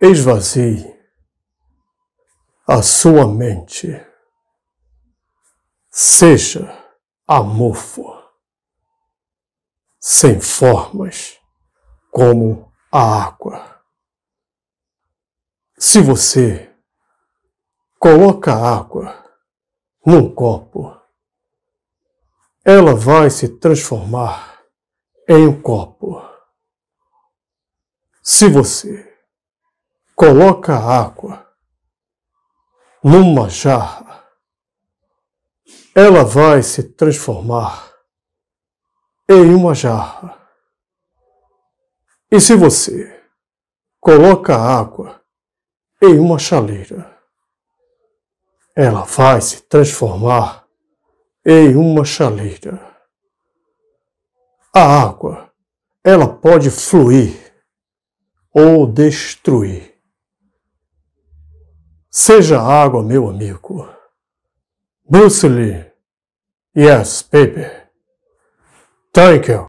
esvazie a sua mente. Seja amorfo, sem formas, como a água. Se você coloca água num copo, ela vai se transformar em um copo. Se você coloca água numa jarra, ela vai se transformar em uma jarra. E se você coloca água em uma chaleira, ela vai se transformar em uma chaleira. A água, ela pode fluir ou destruir Seja água, meu amigo. Bruce Lee. Yes, baby. Thank you.